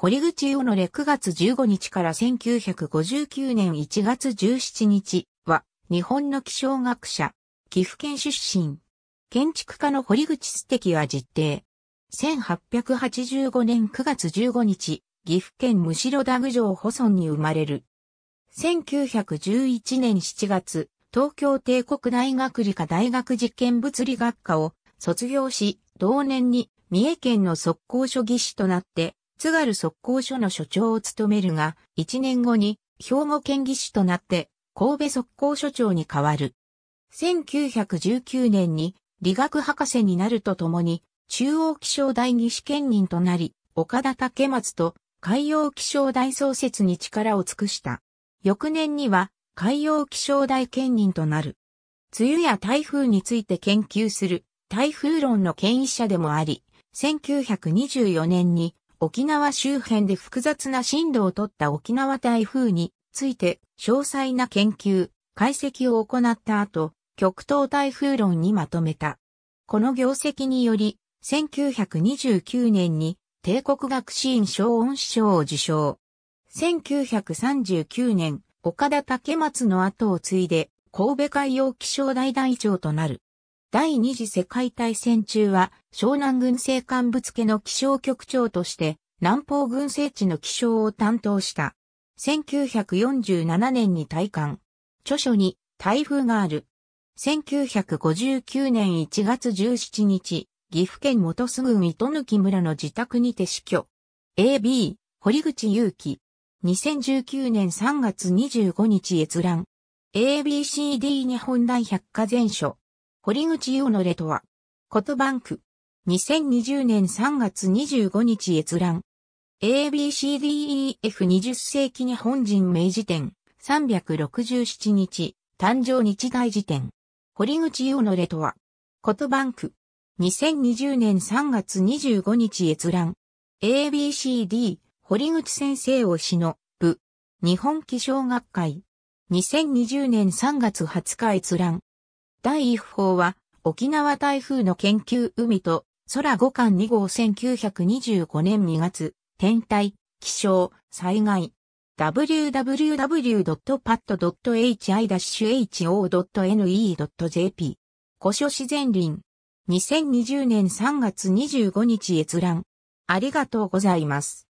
堀口よのれ9月15日から1959年1月17日は、日本の気象学者、岐阜県出身。建築家の堀口素敵は実定。1885年9月15日、岐阜県むしろ田グ城保村に生まれる。1911年7月、東京帝国大学理科大学実験物理学科を卒業し、同年に三重県の速攻所技師となって津軽速候所の所長を務めるが、1年後に兵庫県議士となって神戸速候所長に変わる。1919年に理学博士になるとともに、中央気象大技士兼任となり、岡田竹松と海洋気象大創設に力を尽くした。翌年には海洋気象大兼任となる。梅雨や台風について研究する台風論の権威者でもあり、1924年に沖縄周辺で複雑な震度をとった沖縄台風について詳細な研究、解析を行った後、極東台風論にまとめた。この業績により、1929年に帝国学士院小恩師賞を受賞。1939年、岡田竹松の後を継いで、神戸海洋気象台団長となる。第二次世界大戦中は湘南軍政官部付の気象局長として南方軍政地の気象を担当した。1947年に退官。著書に台風がある。1959年1月17日、岐阜県本栖郡糸貫村の自宅にて死去。AB、堀口祐樹。2019年3月25日閲覧。ABCD 日本大百科全書。堀口優のレとは、ことバンク。2020年3月25日閲覧。ABCDEF20 世紀日本人明治典367日、誕生日大辞典。堀口優のレとは、ことバンク。2020年3月25日閲覧。ABCD、堀口先生をしの、部。日本気象学会。2020年3月20日閲覧。第一報は、沖縄台風の研究海と、空5巻2号1925年2月、天体、気象、災害。www.pad.hi-ho.ne.jp 古書自然林2020年3月25日閲覧ありがとうございます。